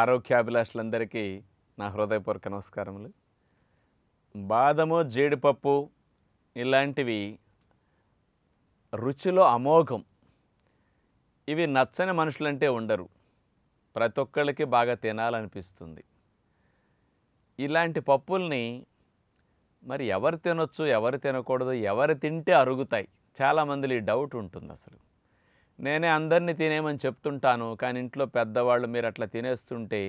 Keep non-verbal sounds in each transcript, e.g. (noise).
ఆరోగ్యాభిలాషులందరికీ నా హృదయపూర్వక నమస్కారములు బాదము జీడిపప్పు ఇలాంటివి రుచిలో అమోఘం ఇవి నచ్చని మనుషులంటే ఉండరు ప్రతి ఒక్కళ్ళకి బాగా తినాలనిపిస్తుంది ఇలాంటి పప్పుల్ని మరి ఎవరు తినొచ్చు ఎవరు తినకూడదు ఎవరు తింటే అరుగుతాయి చాలామందిలో ఈ డౌట్ ఉంటుంది అసలు నేనే అందరినీ తినేయమని చెప్తుంటాను కానీ ఇంట్లో పెద్దవాళ్ళు మీరు అట్లా తినేస్తుంటే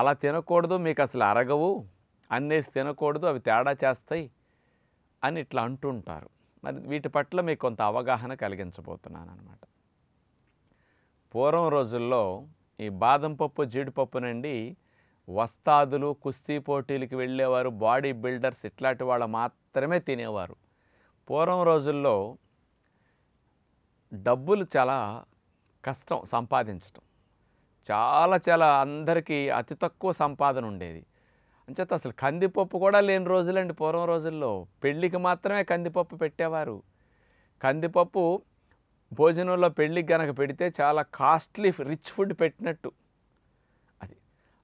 అలా తినకూడదు మీకు అసలు అరగవు అన్నేసి తినకూడదు అవి తేడా చేస్తాయి అని ఇట్లా అంటుంటారు మరి వీటి పట్ల మీకు కొంత అవగాహన కలిగించబోతున్నాను అనమాట పూర్వం రోజుల్లో ఈ బాదం పప్పు నుండి వస్తాదులు కుస్తీ పోటీలకు వెళ్ళేవారు బాడీ బిల్డర్స్ ఇట్లాంటి వాళ్ళు మాత్రమే తినేవారు పూర్వం రోజుల్లో డబ్బులు చాలా కష్టం సంపాదించటం చాలా చాలా అందరికీ అతి తక్కువ సంపాదన ఉండేది అంచేత అసలు కందిపప్పు కూడా లేని రోజులండి పూర్వం రోజుల్లో పెళ్ళికి మాత్రమే కందిపప్పు పెట్టేవారు కందిపప్పు భోజనంలో పెళ్ళికి గనక పెడితే చాలా కాస్ట్లీ రిచ్ ఫుడ్ పెట్టినట్టు అది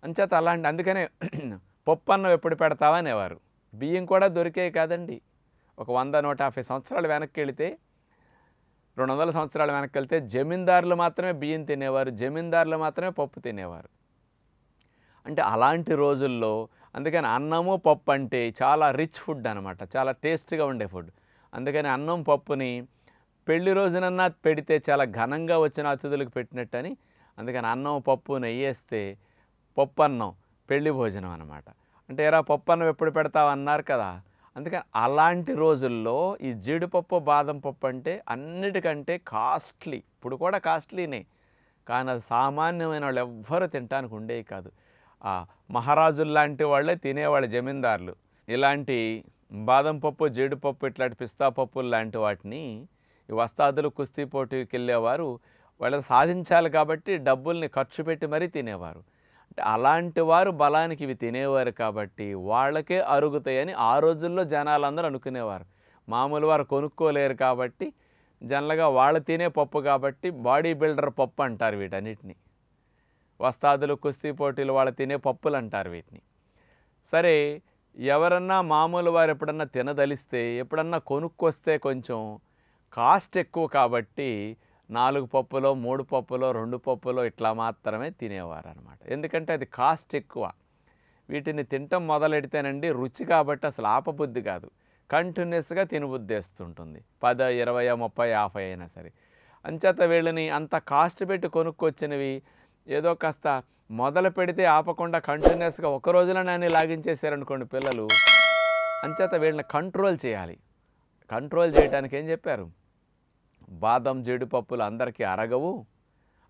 అంచేత అలాంటి అందుకనే (clears throat) పప్పు అన్నం ఎప్పుడు పెడతావనేవారు బియ్యం కూడా దొరికే కాదండి ఒక వంద నూట యాభై సంవత్సరాలు వెనక్కి వెళితే రెండు వందల సంవత్సరాల వెనక్కి జమీందారులు మాత్రమే బియ్యం తినేవారు జమీందారులు మాత్రమే పప్పు తినేవారు అంటే అలాంటి రోజుల్లో అందుకని అన్నము పప్పు అంటే చాలా రిచ్ ఫుడ్ అనమాట చాలా టేస్ట్గా ఉండే ఫుడ్ అందుకని అన్నం పప్పుని పెళ్లి రోజునన్నా పెడితే చాలా ఘనంగా వచ్చిన అతిథులకు పెట్టినట్టు అని అందుకని అన్నం పప్పు నెయ్యేస్తే పప్పు అన్నం పెళ్లి భోజనం అనమాట అంటే ఎరా పప్పు అన్నం ఎప్పుడు పెడతావు అన్నారు కదా అందుకని అలాంటి రోజుల్లో ఈ జీడిపప్పు బాదం పప్పు అంటే అన్నిటికంటే కాస్ట్లీ ఇప్పుడు కూడా కాస్ట్లీనే కానీ అది సామాన్యమైన వాళ్ళు ఎవ్వరు తినడానికి ఉండేవి కాదు మహారాజులు లాంటి వాళ్ళే తినేవాళ్ళ జమీందారులు ఇలాంటి బాదం పప్పు జీడిపప్పు ఇట్లాంటి పిస్తా పప్పులు లాంటి వాటిని ఈ వస్తాదులు కుస్తీ పోటీకి వెళ్ళేవారు వాళ్ళని సాధించాలి కాబట్టి డబ్బుల్ని ఖర్చు పెట్టి మరీ తినేవారు అలాంటి వారు బలానికి ఇవి తినేవారు కాబట్టి వాళ్ళకే అరుగుతాయని ఆ రోజుల్లో జనాలందరూ అనుకునేవారు మామూలు వారు కొనుక్కోలేరు కాబట్టి జనరల్గా వాళ్ళు తినే పప్పు కాబట్టి బాడీ బిల్డర్ పప్పు అంటారు వీటన్నిటిని వస్తాదులు కుస్తీ పోటీలు వాళ్ళు తినే పప్పులు అంటారు వీటిని సరే ఎవరన్నా మామూలు వారు ఎప్పుడన్నా తినదలిస్తే ఎప్పుడన్నా కొనుక్కొస్తే కొంచెం కాస్ట్ ఎక్కువ కాబట్టి నాలుగు పప్పులో మూడు పప్పులో రెండు పప్పులో ఇట్లా మాత్రమే తినేవారు అనమాట ఎందుకంటే అది కాస్ట్ ఎక్కువ వీటిని తినటం మొదలెడితేనండి రుచి కాబట్టి అసలు ఆపబుద్ధి కాదు కంటిన్యూస్గా తినబుద్దేస్తుంటుంది పద ఇరవై ముప్పై యాభై అయినా సరే అంచేత వీళ్ళని అంత కాస్ట్ పెట్టి కొనుక్కొచ్చినవి ఏదో కాస్త మొదలు పెడితే ఆపకుండా కంటిన్యూస్గా ఒక రోజులో నాని లాగించేశారనుకోండి పిల్లలు అంచేత వీళ్ళని కంట్రోల్ చేయాలి కంట్రోల్ చేయడానికి ఏం చెప్పారు బాదం జీడిపప్పులు అందరికీ అరగవు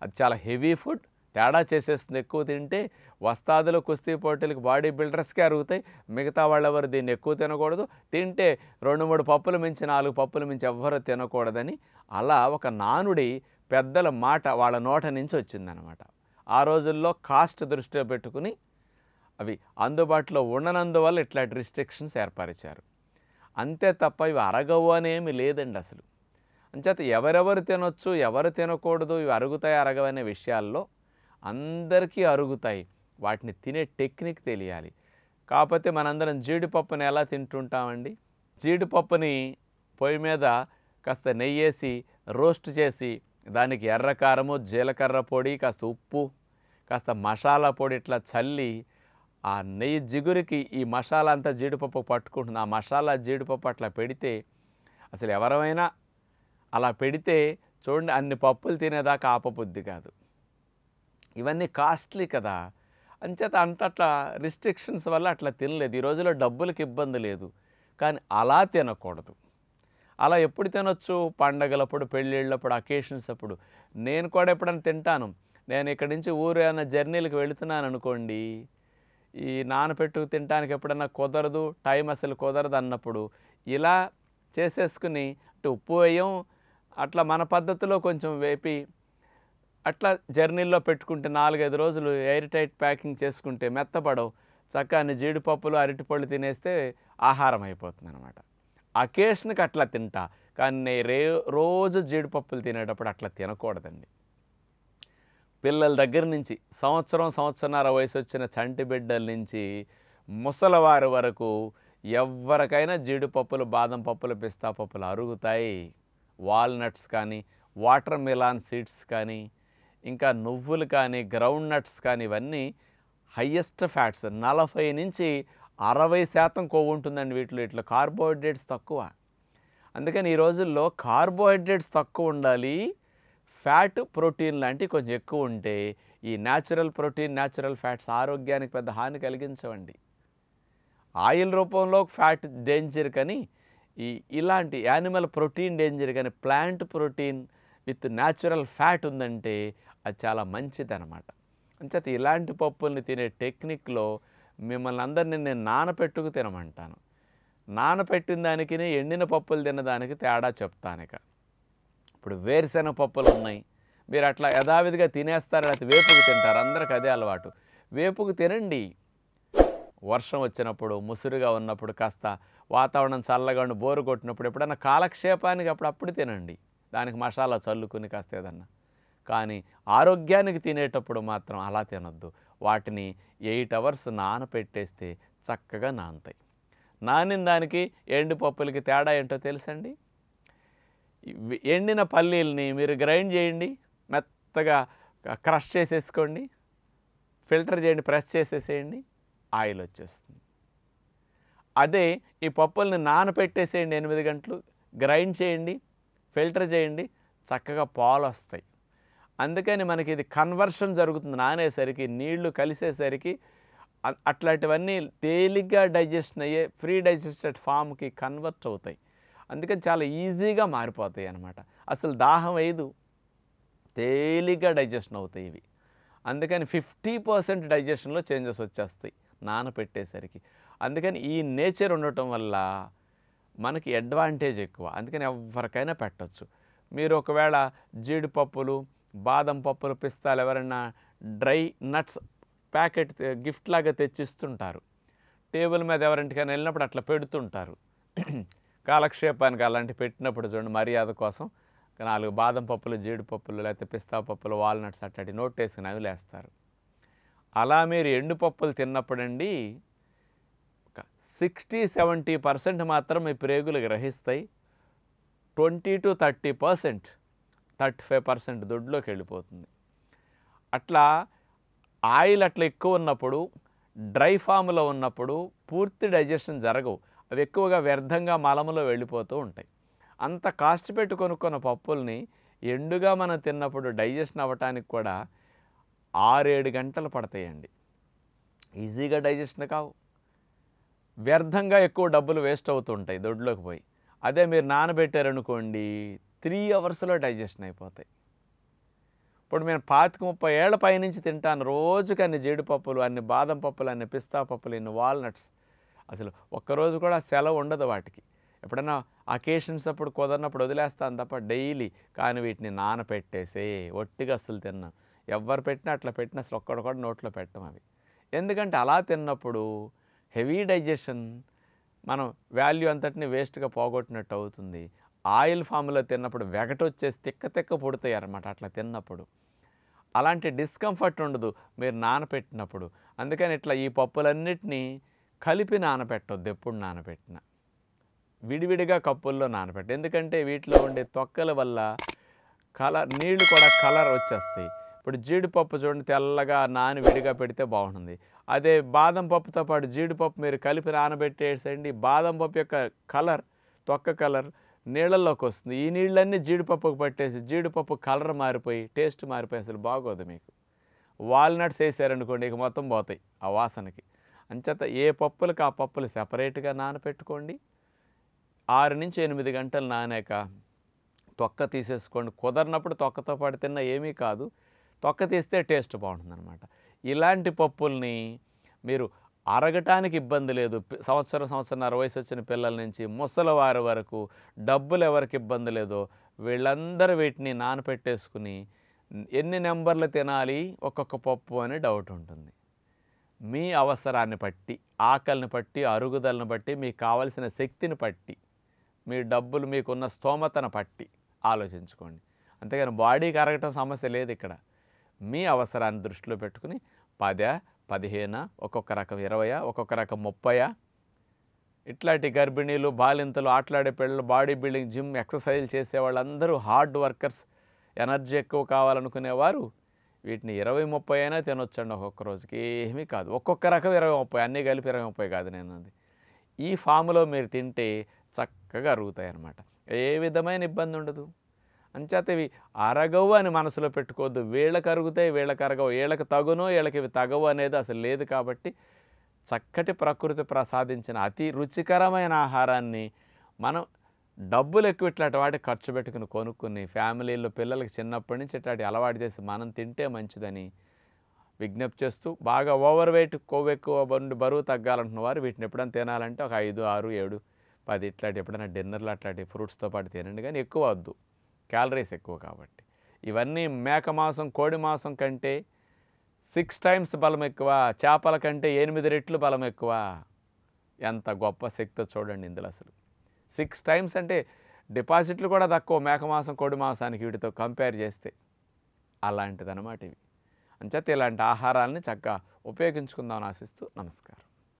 అది చాలా హెవీ ఫుడ్ తేడా చేసేస్తుంది ఎక్కువ తింటే వస్తాదులు కుస్తీ పోటీలకు బాడీ బిల్డర్స్కే అరుగుతాయి మిగతా వాళ్ళెవరు దీన్ని ఎక్కువ తినకూడదు తింటే రెండు మూడు పప్పులు మించి నాలుగు పప్పులు మించి ఎవ్వరూ తినకూడదని అలా ఒక నానుడి పెద్దల మాట వాళ్ళ నోట నుంచి వచ్చిందనమాట ఆ రోజుల్లో కాస్ట్ దృష్టిలో పెట్టుకుని అవి అందుబాటులో ఉండనందువల్ల ఇట్లాంటి రిస్ట్రిక్షన్స్ ఏర్పరిచారు అంతే తప్ప ఇవి అరగవు అనేమి లేదండి అసలు అంచేత ఎవరెవరు తినొచ్చు ఎవరు తినకూడదు ఇవి అరుగుతాయి అరగవనే విషయాల్లో అందరికీ అరుగుతాయి వాటిని తినే టెక్నిక్ తెలియాలి కాకపోతే మనందరం జీడిపప్పుని ఎలా తింటుంటామండి జీడిపప్పుని పొయ్యి మీద కాస్త నెయ్యేసి రోస్ట్ చేసి దానికి ఎర్ర కారము జీలకర్ర పొడి కాస్త ఉప్పు కాస్త మసాలా పొడి ఇట్లా చల్లి ఆ నెయ్యి జిగురికి ఈ మసాలా అంతా జీడిపప్పు పట్టుకుంటుంది ఆ మసాలా జీడిపప్పు అట్లా పెడితే అసలు ఎవరైనా అలా పెడితే చూడండి అన్ని పప్పులు తినేదాకా ఆపబుద్ధి కాదు ఇవన్నీ కాస్ట్లీ కదా అంచేత అంత అట్లా రిస్ట్రిక్షన్స్ వల్ల అట్లా తినలేదు ఈ రోజులో డబ్బులకు ఇబ్బంది లేదు కానీ అలా తినకూడదు అలా ఎప్పుడు తినొచ్చు పండగలప్పుడు పెళ్ళిళ్ళప్పుడు అకేషన్స్ అప్పుడు నేను కూడా ఎప్పుడైనా తింటాను నేను ఇక్కడి నుంచి ఊరు ఏమైనా జర్నీలకు వెళుతున్నాను అనుకోండి ఈ నానపెట్టు తినడానికి ఎప్పుడన్నా కుదరదు టైం అసలు కుదరదు అన్నప్పుడు ఇలా చేసేసుకుని అంటే ఉప్పు వేయం అట్లా మన పద్ధతిలో కొంచెం వేపి అట్లా జర్నీల్లో పెట్టుకుంటే నాలుగైదు రోజులు ఎయిర్ టైట్ ప్యాకింగ్ చేసుకుంటే మెత్తపడవు చక్కని జీడిపప్పులు అరటిపళ్ళు తినేస్తే ఆహారం అయిపోతుంది అనమాట అకేషన్కి అట్లా తింటా కానీ రే రోజు జీడిపప్పులు తినేటప్పుడు అట్లా తినకూడదండి పిల్లల దగ్గర నుంచి సంవత్సరం సంవత్సరన్నర వయసు వచ్చిన చంటి బిడ్డల నుంచి ముసలవారి వరకు ఎవరికైనా జీడిపప్పులు బాదం పప్పులు పిస్తా పప్పులు అరుగుతాయి వాల్నట్స్ కానీ వాటర్ మిలాన్ సీడ్స్ కానీ ఇంకా నువ్వులు కానీ గ్రౌండ్ నట్స్ కానీ ఇవన్నీ హయ్యెస్ట్ ఫ్యాట్స్ నలభై నుంచి అరవై శాతం కొవ్వు ఉంటుందండి వీటిలో ఇట్లా కార్బోహైడ్రేట్స్ తక్కువ అందుకని ఈ రోజుల్లో కార్బోహైడ్రేట్స్ తక్కువ ఉండాలి ఫ్యాట్ ప్రోటీన్ లాంటివి కొంచెం ఎక్కువ ఉంటే ఈ న్యాచురల్ ప్రోటీన్ న్యాచురల్ ఫ్యాట్స్ ఆరోగ్యానికి పెద్ద హాని కలిగించవండి ఆయిల్ రూపంలో ఫ్యాట్ డేంజర్ కానీ ఈ ఇలాంటి యానిమల్ ప్రోటీన్ డేంజర్ కానీ plant protein with natural fat ఉందంటే అది చాలా మంచిది అనమాట అంచేత ఇలాంటి పప్పుల్ని తినే టెక్నిక్లో మిమ్మల్ని అందరినీ నేను నానపెట్టుకు తినమంటాను నానపెట్టిన దానికి ఎండిన పప్పులు తినదానికి తేడా చెప్తాను ఇక ఇప్పుడు వేరుశెనగ పప్పులు ఉన్నాయి మీరు అట్లా యథావిధిగా తినేస్తారు లేకపోతే వేపుకు తింటారు అందరికి అదే అలవాటు వేపుకు తినండి వర్షం వచ్చినప్పుడు ముసురుగా ఉన్నప్పుడు కాస్త వాతావరణం ఉండి బోరు కొట్టినప్పుడు ఎప్పుడన్నా కాలక్షేపానికి అప్పుడప్పుడు తినండి దానికి మసాలా చల్లుకుని కాస్త ఏదన్నా కానీ ఆరోగ్యానికి తినేటప్పుడు మాత్రం అలా తినొద్దు వాటిని ఎయిట్ అవర్స్ నానపెట్టేస్తే చక్కగా నానుతాయి నానిన దానికి ఎండుపప్పులకి తేడా ఏంటో తెలుసండి ఎండిన పల్లీలని మీరు గ్రైండ్ చేయండి మెత్తగా క్రష్ చేసేసుకోండి ఫిల్టర్ చేయండి ప్రెస్ చేసేసేయండి ఆయిల్ వచ్చేస్తుంది అదే ఈ పప్పుల్ని నానపెట్టేసేయండి ఎనిమిది గంటలు గ్రైండ్ చేయండి ఫిల్టర్ చేయండి చక్కగా పాలు వస్తాయి అందుకని మనకి ఇది కన్వర్షన్ జరుగుతుంది నానేసరికి నీళ్లు కలిసేసరికి అట్లాంటివన్నీ తేలిగ్గా డైజెషన్ అయ్యే ఫ్రీ డైజెస్టెడ్ ఫామ్కి కన్వర్ట్ అవుతాయి అందుకని చాలా ఈజీగా మారిపోతాయి అన్నమాట అసలు దాహం వేయదు తేలిగ్గా డైజెషన్ అవుతాయి ఇవి అందుకని ఫిఫ్టీ పర్సెంట్ డైజెషన్లో చేంజెస్ వచ్చేస్తాయి నానపెట్టేసరికి అందుకని ఈ నేచర్ ఉండటం వల్ల మనకి అడ్వాంటేజ్ ఎక్కువ అందుకని ఎవరికైనా పెట్టచ్చు మీరు ఒకవేళ జీడిపప్పులు బాదం పప్పులు పిస్తాలు ఎవరైనా డ్రై నట్స్ ప్యాకెట్ గిఫ్ట్ లాగా తెచ్చిస్తుంటారు టేబుల్ మీద ఎవరింటికైనా వెళ్ళినప్పుడు అట్లా పెడుతుంటారు కాలక్షేపానికి అలాంటి పెట్టినప్పుడు చూడండి మర్యాద కోసం నాలుగు బాదం పప్పులు జీడిపప్పులు లేకపోతే పిస్తా పప్పులు వాల్నట్స్ అట్టడి నోట్ వేసినవి అవి లేస్తారు అలా మీరు ఎండు పప్పులు తిన్నప్పుడండి యొక్క సిక్స్టీ సెవెంటీ పర్సెంట్ మాత్రం ఈ ప్రేగులు గ్రహిస్తాయి twenty to thirty percent thirty five percent దొడ్లోకి వెళ్ళిపోతుంది అట్లా ఆయిల్ అట్లా ఎక్కువ ఉన్నప్పుడు డ్రై ఫామ్లో ఉన్నప్పుడు పూర్తి డైజెషన్ జరగవు అవి ఎక్కువగా వ్యర్థంగా మలములో వెళ్ళిపోతూ ఉంటాయి అంత కాస్ట్ పెట్టి కొనుక్కున్న పప్పుల్ని ఎండుగా మనం తిన్నప్పుడు డైజెషన్ అవ్వటానికి కూడా ఆరేడు గంటలు పడతాయండి ఈజీగా డైజెషన్ కావు వ్యర్థంగా ఎక్కువ డబ్బులు వేస్ట్ అవుతుంటాయి దొడ్లోకి పోయి అదే మీరు నానబెట్టారనుకోండి త్రీ అవర్స్లో డైజెషన్ అయిపోతాయి ఇప్పుడు నేను పాతిక ముప్పై ఏళ్ల పైనుంచి తింటాను రోజుకి అన్ని జీడిపప్పులు అన్ని బాదం పప్పులు అన్ని పిస్తా పప్పులు ఇన్ని వాల్నట్స్ అసలు ఒక్కరోజు కూడా సెలవు ఉండదు వాటికి ఎప్పుడైనా అకేషన్స్ అప్పుడు కుదరినప్పుడు వదిలేస్తాను తప్ప డైలీ కానీ వీటిని నానపెట్టేసే ఒట్టిగా అసలు తిన్నాం ఎవరు పెట్టినా అట్లా పెట్టినా అసలు ఒక్కడ కూడా నోట్లో పెట్టం అవి ఎందుకంటే అలా తిన్నప్పుడు హెవీ డైజెషన్ మనం వాల్యూ అంతటిని వేస్ట్గా పోగొట్టినట్టు అవుతుంది ఆయిల్ ఫామ్లో తిన్నప్పుడు వెగటొచ్చేసి తిక్క తిక్క పుడతాయి అనమాట అట్లా తిన్నప్పుడు అలాంటి డిస్కంఫర్ట్ ఉండదు మీరు నానపెట్టినప్పుడు అందుకని ఇట్లా ఈ పప్పులన్నిటినీ కలిపి నానపెట్టద్దు ఎప్పుడు నానపెట్టిన విడివిడిగా కప్పుల్లో నానపెట్ట ఎందుకంటే వీటిలో ఉండే తొక్కల వల్ల కలర్ నీళ్లు కూడా కలర్ వచ్చేస్తాయి ఇప్పుడు జీడిపప్పు చూడండి తెల్లగా నాని విడిగా పెడితే బాగుంటుంది అదే బాదం పప్పుతో పాటు జీడిపప్పు మీరు కలిపి నానబెట్టేసండి బాదం పప్పు యొక్క కలర్ తొక్క కలర్ నీళ్ళల్లోకి వస్తుంది ఈ నీళ్ళన్నీ జీడిపప్పుకు పట్టేసి జీడిపప్పు కలర్ మారిపోయి టేస్ట్ మారిపోయి అసలు బాగోదు మీకు వాల్నట్స్ వేసారనుకోండి ఇక మొత్తం పోతాయి ఆ వాసనకి అంచేత ఏ పప్పులకు ఆ పప్పులు సెపరేట్గా నానపెట్టుకోండి ఆరు నుంచి ఎనిమిది గంటలు నానాక తొక్క తీసేసుకోండి కుదరినప్పుడు తొక్కతో పాటు తిన్నా ఏమీ కాదు తొక్క తీస్తే టేస్ట్ బాగుంటుంది అనమాట ఇలాంటి పప్పుల్ని మీరు అరగటానికి ఇబ్బంది లేదు సంవత్సరం సంవత్సరంన్నర వయసు వచ్చిన పిల్లల నుంచి వారి వరకు డబ్బులు ఎవరికి ఇబ్బంది లేదో వీళ్ళందరూ వీటిని నానపెట్టేసుకుని ఎన్ని నెంబర్లు తినాలి ఒక్కొక్క పప్పు అని డౌట్ ఉంటుంది మీ అవసరాన్ని బట్టి ఆకలిని బట్టి అరుగుదలను బట్టి మీకు కావలసిన శక్తిని బట్టి మీ డబ్బులు మీకున్న స్తోమతను బట్టి ఆలోచించుకోండి అంతేగాని బాడీకి అరగటం సమస్య లేదు ఇక్కడ మీ అవసరాన్ని దృష్టిలో పెట్టుకుని పద పదిహేన ఒక్కొక్క రకం ఇరవయా ఒక్కొక్క రకం ముప్పయా ఇట్లాంటి గర్భిణీలు బాలింతలు ఆటలాడే పిల్లలు బాడీ బిల్డింగ్ జిమ్ ఎక్సర్సైజ్ చేసే వాళ్ళందరూ హార్డ్ వర్కర్స్ ఎనర్జీ ఎక్కువ కావాలనుకునేవారు వీటిని ఇరవై ముప్పై అయినా తినొచ్చండి ఒక్కొక్క రోజుకి ఏమీ కాదు ఒక్కొక్క రకం ఇరవై ముప్పై అన్నీ కలిపి ఇరవై ముప్పై కాదు నేను అది ఈ ఫామ్లో మీరు తింటే చక్కగా అరుగుతాయి అన్నమాట ఏ విధమైన ఇబ్బంది ఉండదు అంచేత ఇవి అరగవు అని మనసులో పెట్టుకోవద్దు వీళ్ళకి అరుగుతాయి వీళ్ళకి అరగవు వీళ్ళకి తగునో వీళ్ళకి ఇవి తగవు అనేది అసలు లేదు కాబట్టి చక్కటి ప్రకృతి ప్రసాదించిన అతి రుచికరమైన ఆహారాన్ని మనం డబ్బులు ఎక్కువ ఇట్లాంటి వాటి ఖర్చు పెట్టుకుని కొనుక్కుని ఫ్యామిలీలో పిల్లలకి చిన్నప్పటి నుంచి ఇట్లాంటి అలవాటు చేసి మనం తింటే మంచిదని విజ్ఞప్తి చేస్తూ బాగా ఓవర్ వెయిట్ కొవ్వు ఎక్కువ బరువు తగ్గాలంటున్న వారు వీటిని ఎప్పుడైనా తినాలంటే ఒక ఐదు ఆరు ఏడు పది ఇట్లాంటి ఎప్పుడైనా డిన్నర్లు అట్లాంటి ఫ్రూట్స్తో పాటు తినండి కానీ ఎక్కువ వద్దు క్యాలరీస్ ఎక్కువ కాబట్టి ఇవన్నీ మేక మాంసం కోడి మాంసం కంటే సిక్స్ టైమ్స్ బలం ఎక్కువ చేపల కంటే ఎనిమిది రెట్లు బలం ఎక్కువ ఎంత గొప్ప శక్తితో చూడండి ఇందులో అసలు సిక్స్ టైమ్స్ అంటే డిపాజిట్లు కూడా తక్కువ మేక మాసం కోడి మాసానికి వీటితో కంపేర్ చేస్తే అలాంటిదన్నమాట ఇవి అంచేత ఇలాంటి ఆహారాలని చక్కగా ఉపయోగించుకుందామని ఆశిస్తూ నమస్కారం